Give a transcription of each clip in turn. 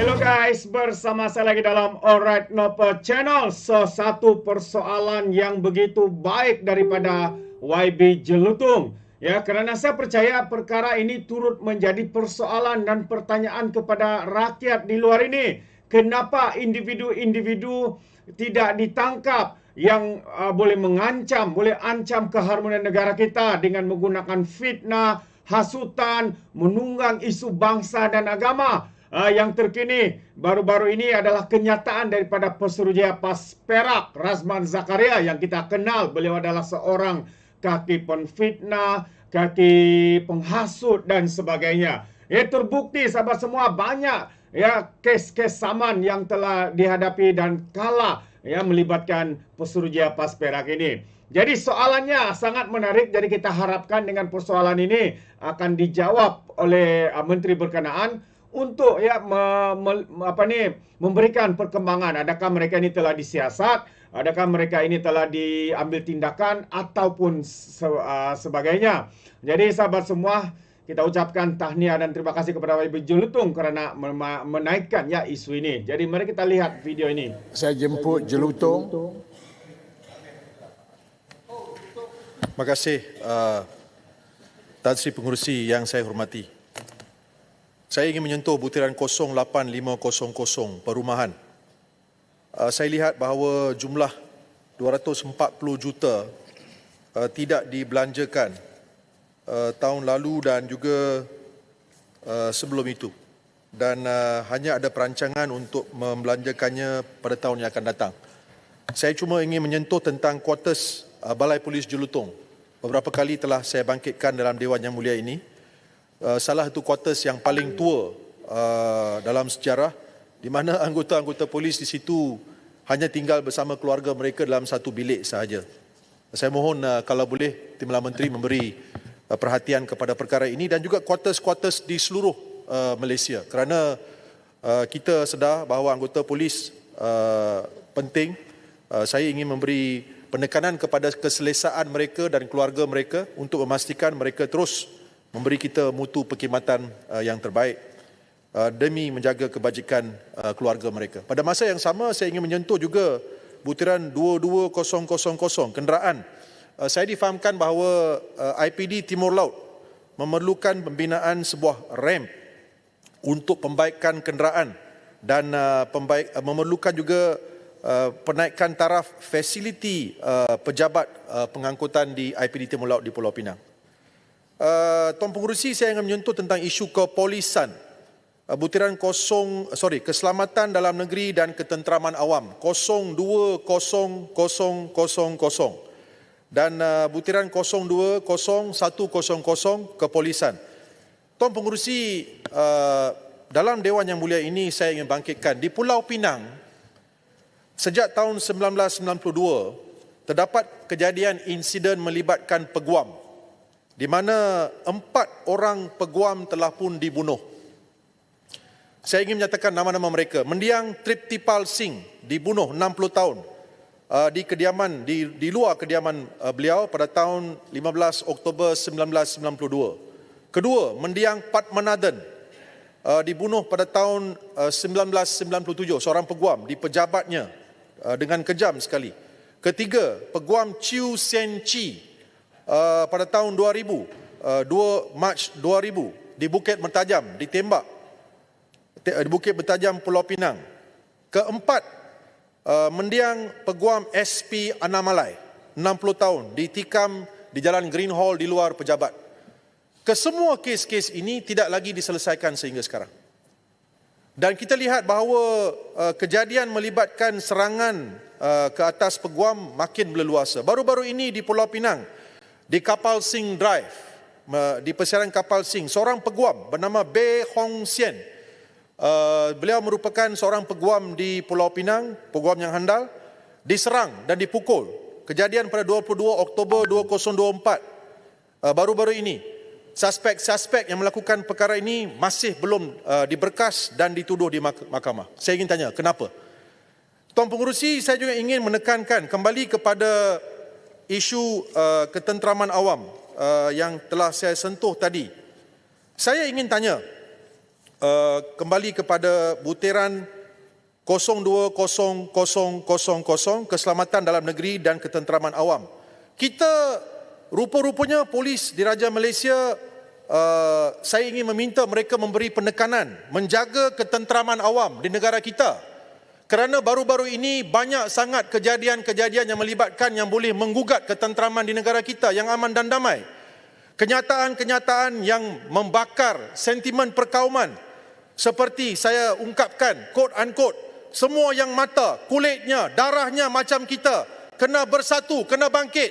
Hello guys, bersama saya lagi dalam Alright Nopo Channel. So, satu persoalan yang begitu baik daripada YB Jelutung. Ya, kerana saya percaya perkara ini turut menjadi persoalan dan pertanyaan kepada rakyat di luar ini. Kenapa individu-individu tidak ditangkap yang uh, boleh mengancam, boleh ancam keharmonian negara kita dengan menggunakan fitnah, hasutan, menunggang isu bangsa dan agama. Uh, yang terkini baru-baru ini adalah kenyataan daripada Pesuruhjaya Pas Perak Razman Zakaria yang kita kenal beliau adalah seorang kaki penfitnah, kaki penghasut dan sebagainya. Ya terbukti sahabat semua banyak ya kes-kes saman yang telah dihadapi dan kalah ya melibatkan Pesuruhjaya Pas Perak ini. Jadi soalannya sangat menarik jadi kita harapkan dengan persoalan ini akan dijawab oleh uh, menteri berkenaan untuk ya me, me, apa ni memberikan perkembangan adakah mereka ini telah disiasat adakah mereka ini telah diambil tindakan ataupun se, uh, sebagainya jadi sahabat semua kita ucapkan tahniah dan terima kasih kepada Ibu Jelutung kerana menaikkan ya isu ini. Jadi mari kita lihat video ini. Saya jemput Jelutung. Terima kasih uh, Tansri Pengurusi yang saya hormati. Saya ingin menyentuh butiran 08500 perumahan. Ah, saya lihat bahawa jumlah 240 juta ah, tidak dibelanjakan ah, tahun lalu dan juga sebelum itu. Dan hanya ada perancangan untuk membelanjakannya pada tahun yang akan datang. Saya cuma ingin menyentuh tentang kuartus Balai Polis Jelutong. Beberapa kali telah saya bangkitkan dalam Dewan Yang Mulia ini. Uh, salah satu quarters yang paling tua uh, dalam sejarah di mana anggota-anggota polis di situ hanya tinggal bersama keluarga mereka dalam satu bilik sahaja. Saya mohon uh, kalau boleh Timbalan Menteri memberi uh, perhatian kepada perkara ini dan juga quarters-quarters di seluruh uh, Malaysia kerana uh, kita sedar bahawa anggota polis uh, penting. Uh, saya ingin memberi penekanan kepada keselesaan mereka dan keluarga mereka untuk memastikan mereka terus memberi kita mutu perkhidmatan uh, yang terbaik uh, demi menjaga kebajikan uh, keluarga mereka. Pada masa yang sama, saya ingin menyentuh juga butiran 22000 kenderaan. Saya difahamkan bahawa IPD Timur Laut memerlukan pembinaan sebuah ramp untuk pembaikan kenderaan dan pembaik, memerlukan juga penaikan taraf fasiliti pejabat pengangkutan di IPD Timur Laut di Pulau Pinang. Eh, Tuan Pengurusi saya ingin menyentuh tentang isu kepolisan eh, butiran kosong eh, sorry keselamatan dalam negeri dan ketenteraman awam 020000 dan uh, butiran 020100 kepolisan Tuan Pengurusi dalam dewan yang mulia ini saya ingin bangkitkan di Pulau Pinang sejak tahun 1992 terdapat kejadian insiden melibatkan peguam di mana empat orang peguam telah pun dibunuh. Saya ingin menyatakan nama-nama mereka. Mendiang Triptipal Singh dibunuh 60 tahun uh, di kediaman di, di luar kediaman uh, beliau pada tahun 15 Oktober 1992. Kedua, mendiang Padmanadan uh, dibunuh pada tahun uh, 1997 seorang peguam di pejabatnya dengan kejam sekali. Ketiga, peguam Chiu Sen Chi Eh, pada tahun 2000, uh, 2 Mac 2000 di Bukit Mentajam ditembak di Bukit Mentajam Pulau Pinang. Keempat, uh, mendiang peguam SP Anamalai, 60 tahun, ditikam di Jalan Green Hall di luar pejabat. Kesemua kes-kes ini tidak lagi diselesaikan sehingga sekarang. Dan kita lihat bahawa uh, kejadian melibatkan serangan uh, ke atas peguam makin berleluasa. Baru-baru ini di Pulau Pinang, di kapal Sing Drive di persiaran kapal Sing seorang peguam bernama Be Hong Sien eh, beliau merupakan seorang peguam di Pulau Pinang peguam yang handal diserang dan dipukul kejadian pada 22 Oktober 2024 eh, baru-baru ini suspek-suspek yang melakukan perkara ini masih belum eh, diberkas dan dituduh di mahkamah saya ingin tanya kenapa Tuan Pengurusi, saya juga ingin menekankan kembali kepada isu uh, ketenteraman awam uh, yang telah saya sentuh tadi. Saya ingin tanya uh, kembali kepada butiran 020000 keselamatan dalam negeri dan ketenteraman awam. Kita rupa-rupanya polis diraja Malaysia uh, saya ingin meminta mereka memberi penekanan menjaga ketenteraman awam di negara kita. Kerana baru-baru ini banyak sangat kejadian-kejadian yang melibatkan yang boleh menggugat ketenteraman di negara kita yang aman dan damai. Kenyataan-kenyataan yang membakar sentimen perkauman seperti saya ungkapkan quote unquote semua yang mata, kulitnya, darahnya macam kita kena bersatu, kena bangkit.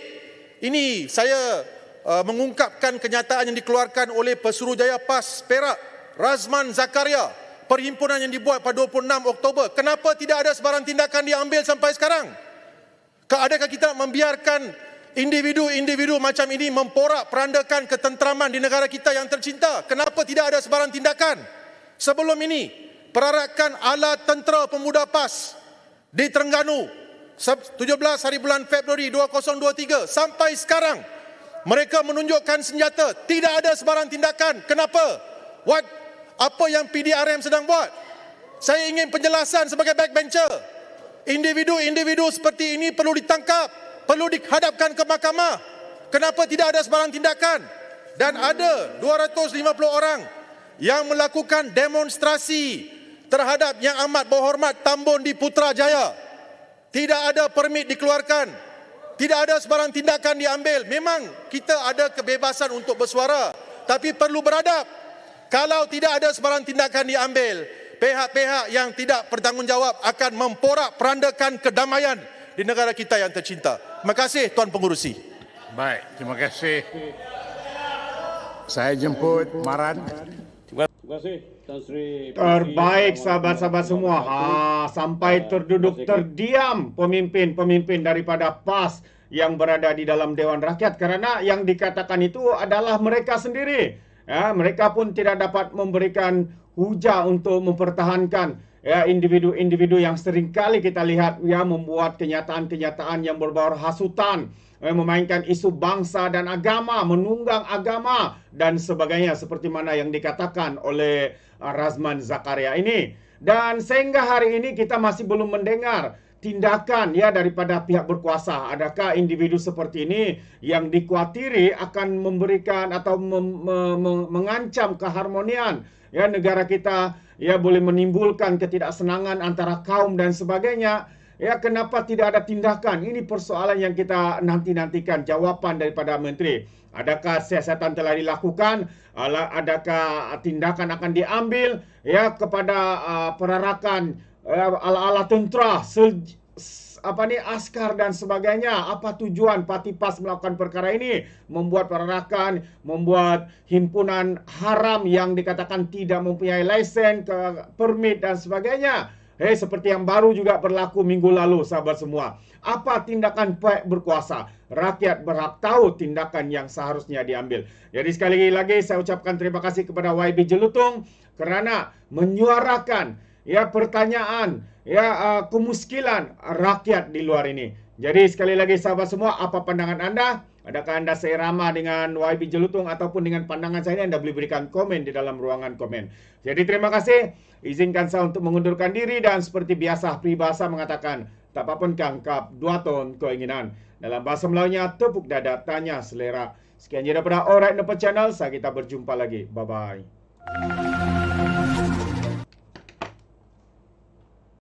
Ini saya uh, mengungkapkan kenyataan yang dikeluarkan oleh Pesuruhjaya PAS Perak Razman Zakaria perhimpunan yang dibuat pada 26 Oktober. Kenapa tidak ada sebarang tindakan diambil sampai sekarang? Adakah kita membiarkan individu-individu macam ini memporak perandakan ketenteraman di negara kita yang tercinta? Kenapa tidak ada sebarang tindakan? Sebelum ini, perarakan alat tentera pemuda PAS di Terengganu 17 hari bulan Februari 2023 sampai sekarang mereka menunjukkan senjata tidak ada sebarang tindakan kenapa what apa yang PDRM sedang buat. Saya ingin penjelasan sebagai backbencher. Individu-individu seperti ini perlu ditangkap, perlu dihadapkan ke mahkamah. Kenapa tidak ada sebarang tindakan? Dan ada 250 orang yang melakukan demonstrasi terhadap yang amat berhormat Tambun di Putrajaya. Tidak ada permit dikeluarkan. Tidak ada sebarang tindakan diambil. Memang kita ada kebebasan untuk bersuara. Tapi perlu beradab. Kalau tidak ada sebarang tindakan diambil, pihak-pihak yang tidak bertanggungjawab akan memporak perandakan kedamaian di negara kita yang tercinta. Terima kasih Tuan Pengurusi. Baik, terima kasih. Saya jemput Maran. Terima kasih. Terbaik sahabat-sahabat semua. Ha, sampai terduduk terdiam pemimpin-pemimpin daripada PAS yang berada di dalam Dewan Rakyat. Kerana yang dikatakan itu adalah mereka sendiri ya, mereka pun tidak dapat memberikan hujah untuk mempertahankan ya, individu-individu yang sering kali kita lihat ya, membuat kenyataan-kenyataan yang berbau hasutan ya, memainkan isu bangsa dan agama menunggang agama dan sebagainya seperti mana yang dikatakan oleh uh, Razman Zakaria ini dan sehingga hari ini kita masih belum mendengar tindakan ya daripada pihak berkuasa. Adakah individu seperti ini yang dikhawatiri akan memberikan atau mem- mem- mengancam keharmonian ya negara kita ya boleh menimbulkan ketidaksenangan antara kaum dan sebagainya. Ya, kenapa tidak ada tindakan? Ini persoalan yang kita nanti-nantikan jawapan daripada menteri. Adakah siasatan telah dilakukan? Adakah tindakan akan diambil ya kepada uh, perarakan ala-ala tentera sel, apa ni askar dan sebagainya apa tujuan Pati Pas melakukan perkara ini membuat peranakan membuat himpunan haram yang dikatakan tidak mempunyai lesen ke permit dan sebagainya Hei, eh, seperti yang baru juga berlaku minggu lalu, sahabat semua. Apa tindakan pek berkuasa? Rakyat berhak tahu tindakan yang seharusnya diambil. Jadi sekali lagi, saya ucapkan terima kasih kepada YB Jelutung kerana menyuarakan ya pertanyaan ya uh, kemuskilan rakyat di luar ini. Jadi sekali lagi sahabat semua, apa pandangan anda? Adakah anda seirama dengan YB Jelutung ataupun dengan pandangan saya ini? Anda boleh berikan komen di dalam ruangan komen. Jadi terima kasih. Izinkan saya untuk mengundurkan diri dan seperti biasa peribahasa mengatakan tak apa pun kangkap dua ton keinginan. Dalam bahasa Melayunya, tepuk dada, tanya selera. Sekian daripada Alright Nepal Channel, saya kita berjumpa lagi. Bye-bye.